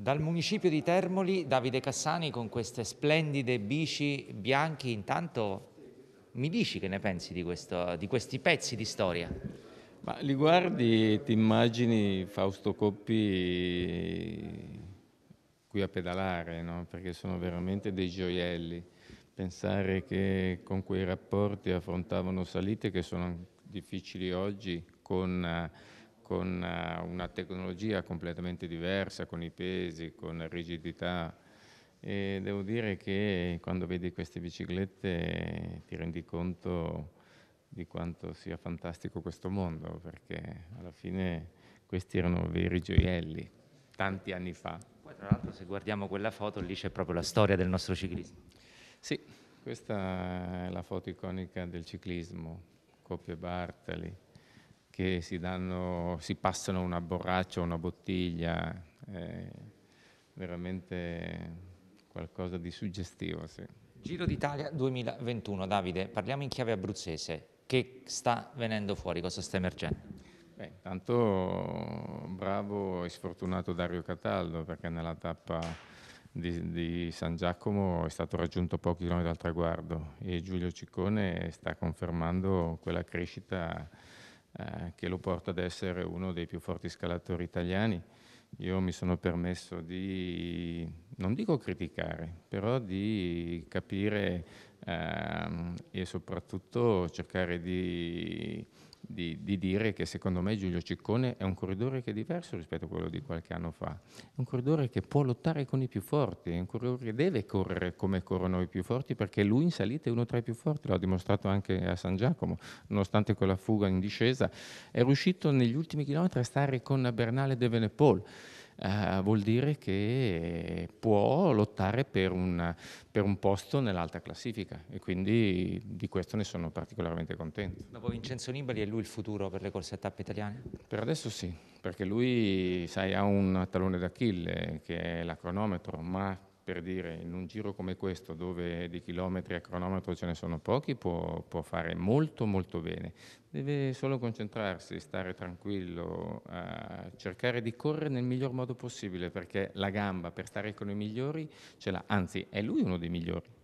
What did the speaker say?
Dal municipio di Termoli, Davide Cassani con queste splendide bici bianche. intanto mi dici che ne pensi di, questo, di questi pezzi di storia? Ma li guardi e ti immagini Fausto Coppi qui a pedalare, no? perché sono veramente dei gioielli. Pensare che con quei rapporti affrontavano salite che sono difficili oggi, con eh, con eh, una tecnologia completamente diversa, con i pesi, con rigidità. E devo dire che quando vedi queste biciclette ti rendi conto di quanto sia fantastico questo mondo, perché alla fine questi erano veri gioielli, tanti anni fa. Poi tra l'altro se guardiamo quella foto lì c'è proprio la storia del nostro ciclismo. Sì, questa è la foto iconica del ciclismo, Coppie Bartali, che si, danno, si passano una borraccia, una bottiglia, eh, veramente qualcosa di suggestivo. Sì. Giro d'Italia 2021, Davide, parliamo in chiave abruzzese. Che sta venendo fuori? Cosa sta emergendo? Beh, intanto bravo e sfortunato Dario Cataldo perché nella tappa di, di, San Giacomo è stato raggiunto pochi chilometri dal traguardo e Giulio Ciccone sta confermando quella crescita eh, che lo porta ad essere uno dei più forti scalatori italiani. Io mi sono permesso di, non dico criticare, però di capire ehm, e soprattutto cercare di di, di, dire che secondo me Giulio Ciccone è un corridore che è diverso rispetto a quello di qualche anno fa. È un corridore che può lottare con i più forti, è un corridore che deve correre come corrono i più forti perché lui in salita è uno tra i più forti, l'ha dimostrato anche a San Giacomo, nonostante quella fuga in discesa, è riuscito negli ultimi chilometri a stare con Bernale De Venepool eh, vuol dire che può lottare per un, per un posto nell'alta classifica e quindi di questo ne sono particolarmente contento. Dopo Vincenzo Nibali è lui il futuro per le corse a tappe italiane? Per adesso sì, perché lui sai, ha un talone d'Achille che è l'acronometro, ma per dire, in un giro come questo, dove di chilometri a cronometro ce ne sono pochi, può, può fare molto molto bene. Deve solo concentrarsi, stare tranquillo, eh, cercare di correre nel miglior modo possibile, perché la gamba per stare con i migliori ce l'ha, anzi è lui uno dei migliori.